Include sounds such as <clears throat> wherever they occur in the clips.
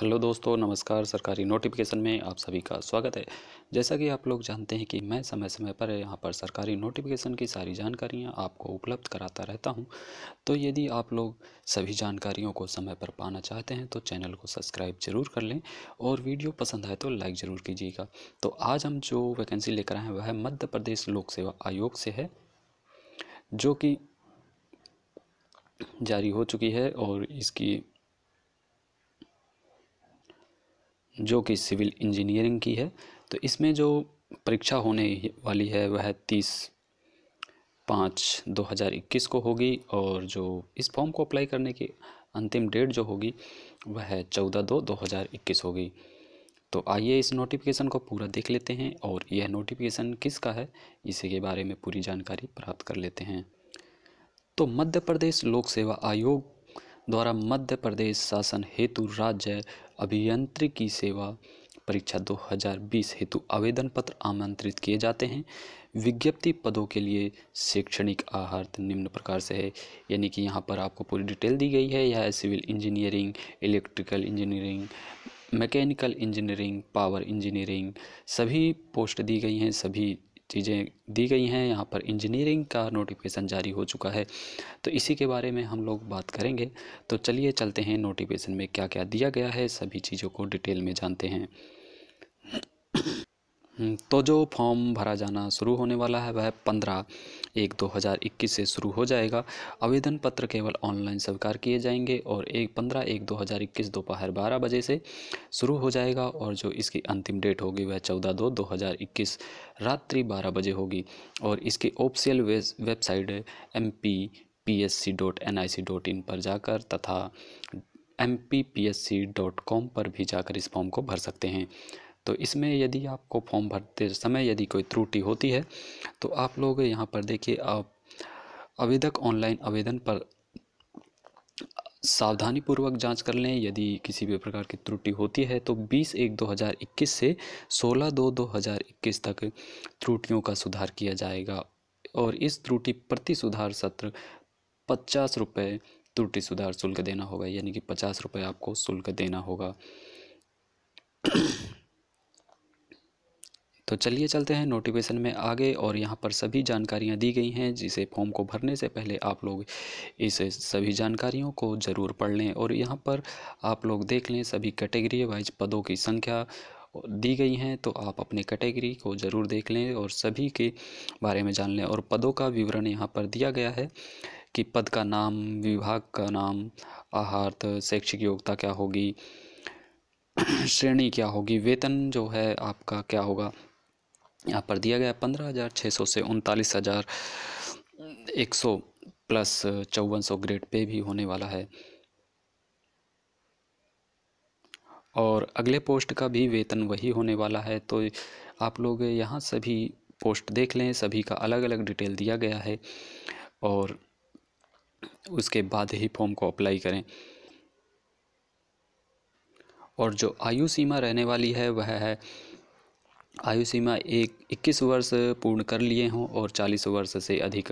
hello दोस्तों नमस्कार सरकारी नोटिफिकेशन में आप सभी का स्वागत है जैसा कि आप लोग जानते हैं कि मैं समय समय पर यहाँ पर सरकारी नोटिफिकेशन की सारी जानकारियाँ आपको उपलब्ध कराता रहता हूँ तो यदि आप लोग सभी जानकारियों को समय पर पाना चाहते हैं तो चैनल को सब्सक्राइब जरूर कर लें और वीडियो पसंद आए तो लाइक ज़रूर कीजिएगा तो आज हम जो वैकेंसी लेकर आए हैं वह मध्य प्रदेश लोक सेवा आयोग से है जो कि जारी हो चुकी है और इसकी जो कि सिविल इंजीनियरिंग की है तो इसमें जो परीक्षा होने वाली है वह तीस पाँच दो हज़ार इक्कीस को होगी और जो इस फॉर्म को अप्लाई करने की अंतिम डेट जो होगी वह चौदह दो दो हज़ार इक्कीस होगी तो आइए इस नोटिफिकेशन को पूरा देख लेते हैं और यह नोटिफिकेशन किसका है इसी के बारे में पूरी जानकारी प्राप्त कर लेते हैं तो मध्य प्रदेश लोक सेवा आयोग द्वारा मध्य प्रदेश शासन हेतु राज्य अभियंत्रिकी सेवा परीक्षा 2020 हेतु आवेदन पत्र आमंत्रित किए जाते हैं विज्ञप्ति पदों के लिए शैक्षणिक आहार निम्न प्रकार से है यानी कि यहाँ पर आपको पूरी डिटेल दी गई है यह civil engineering electrical engineering mechanical engineering power engineering सभी पोस्ट दी गई हैं सभी चीज़ें दी गई हैं यहाँ पर इंजीनियरिंग का नोटिफिकेशन जारी हो चुका है तो इसी के बारे में हम लोग बात करेंगे तो चलिए चलते हैं नोटिफिकेशन में क्या क्या दिया गया है सभी चीज़ों को डिटेल में जानते हैं हम्म, तो जो फॉर्म भरा जाना शुरू होने वाला है वह पंद्रह एक दो हज़ार इक्कीस से शुरू हो जाएगा आवेदन पत्र केवल ऑनलाइन स्वीकार किए जाएंगे और एक पंद्रह एक दो हज़ार इक्कीस दोपहर बारह बजे से शुरू हो जाएगा और जो इसकी अंतिम डेट होगी वह चौदह दो दो हज़ार इक्कीस रात्रि बारह बजे होगी और इसकी official website M P P S C dot N I C dot in पर जाकर तथा M P P S C dot com पर भी जाकर इस फॉर्म को भर सकते हैं तो इसमें यदि आपको फॉर्म भरते समय यदि कोई त्रुटि होती है तो आप लोग यहाँ पर देखिए आप आवेदक ऑनलाइन आवेदन पर सावधानीपूर्वक जांच कर लें यदि किसी भी प्रकार की त्रुटि होती है तो 20 एक 2021 से 16 दो 2021 तक त्रुटियों का सुधार किया जाएगा और इस त्रुटि प्रति सुधार सत्र पचास रुपये त्रुटि सुधार शुल्क देना होगा यानी कि पचास रुपये आपको शुल्क देना होगा तो चलिए चलते हैं नोटिफिकेशन में आगे और यहाँ पर सभी जानकारियाँ दी गई हैं जिसे फॉर्म को भरने से पहले आप लोग इस सभी जानकारियों को ज़रूर पढ़ लें और यहाँ पर आप लोग देख लें सभी कैटेगरी वाइज पदों की संख्या दी गई हैं तो आप अपने कैटेगरी को ज़रूर देख लें और सभी के बारे में जान लें और पदों का विवरण यहाँ पर दिया गया है कि पद का नाम विभाग का नाम आहार्थ शैक्षिक योग्यता क्या होगी <clears throat> श्रेणी क्या होगी वेतन जो है आपका क्या होगा यहाँ पर दिया गया पंद्रह हज़ार छः सौ से उनतालीस हज़ार एक सौ प्लस चौवन सौ ग्रेड पे भी होने वाला है और अगले पोस्ट का भी वेतन वही होने वाला है तो आप लोग यहाँ सभी पोस्ट देख लें सभी का अलग अलग डिटेल दिया गया है और उसके बाद ही फॉर्म को अप्लाई करें और जो आयु सीमा रहने वाली है वह है आयु सीमा एक इक्कीस वर्ष पूर्ण कर लिए हों और चालीस वर्ष से अधिक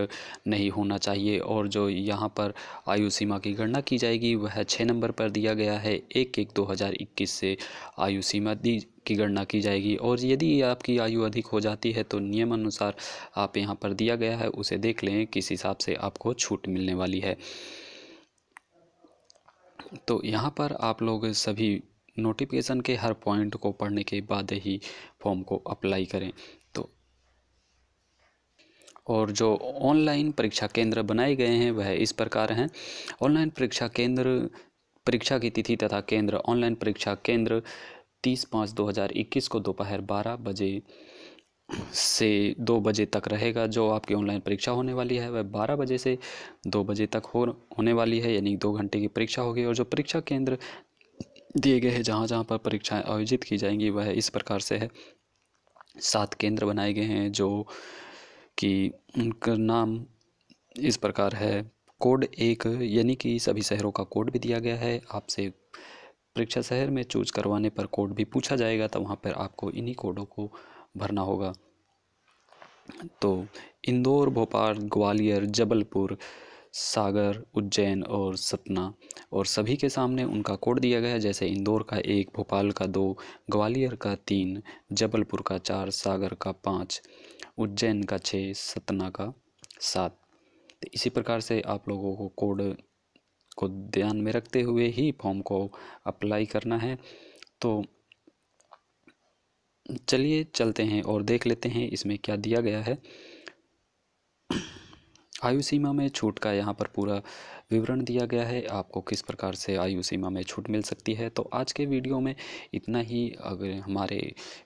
नहीं होना चाहिए और जो यहाँ पर आयु सीमा की गणना की जाएगी वह छः नंबर पर दिया गया है एक एक दो हज़ार इक्कीस से आयु सीमा दी की गणना की जाएगी और यदि आपकी आयु अधिक हो जाती है तो नियम अनुसार आप यहाँ पर दिया गया है उसे देख लें किस हिसाब से आपको छूट मिलने वाली है तो यहाँ पर आप लोग सभी नोटिफिकेशन के हर पॉइंट को पढ़ने के बाद ही फॉर्म को अप्लाई करें तो और जो ऑनलाइन परीक्षा केंद्र बनाए गए हैं वह इस प्रकार हैं ऑनलाइन परीक्षा केंद्र परीक्षा की तिथि तथा केंद्र ऑनलाइन परीक्षा केंद्र तीस पाँच दो हज़ार इक्कीस को दोपहर बारह बजे से दो बजे तक रहेगा जो आपकी ऑनलाइन परीक्षा होने वाली है वह बारह बजे से दो बजे तक हो होने वाली है यानी दो घंटे की परीक्षा होगी और जो परीक्षा केंद्र दिए गए हैं जहाँ जहाँ पर परीक्षाएं आयोजित की जाएंगी वह इस प्रकार से है सात केंद्र बनाए गए हैं जो कि उनका नाम इस प्रकार है कोड एक यानी कि सभी शहरों का कोड भी दिया गया है आपसे परीक्षा शहर में चूज करवाने पर कोड भी पूछा जाएगा तो वहाँ पर आपको इन्हीं कोडों को भरना होगा तो इंदौर भोपाल ग्वालियर जबलपुर सागर उज्जैन और सतना और सभी के सामने उनका कोड दिया गया है जैसे इंदौर का एक भोपाल का दो ग्वालियर का तीन जबलपुर का चार सागर का पाँच उज्जैन का छः सतना का सात तो इसी प्रकार से आप लोगों को कोड को ध्यान में रखते हुए ही फॉर्म को अप्लाई करना है तो चलिए चलते हैं और देख लेते हैं इसमें क्या दिया गया है आयु सीमा में छूट का यहाँ पर पूरा विवरण दिया गया है आपको किस प्रकार से आयु सीमा में छूट मिल सकती है तो आज के वीडियो में इतना ही अगर हमारे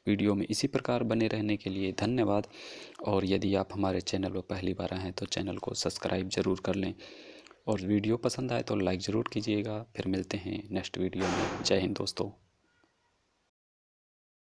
वीडियो में इसी प्रकार बने रहने के लिए धन्यवाद और यदि आप हमारे चैनल पर पहली बार आएँ तो चैनल को सब्सक्राइब ज़रूर कर लें और वीडियो पसंद आए तो लाइक ज़रूर कीजिएगा फिर मिलते हैं नेक्स्ट वीडियो में जय हिंद दोस्तों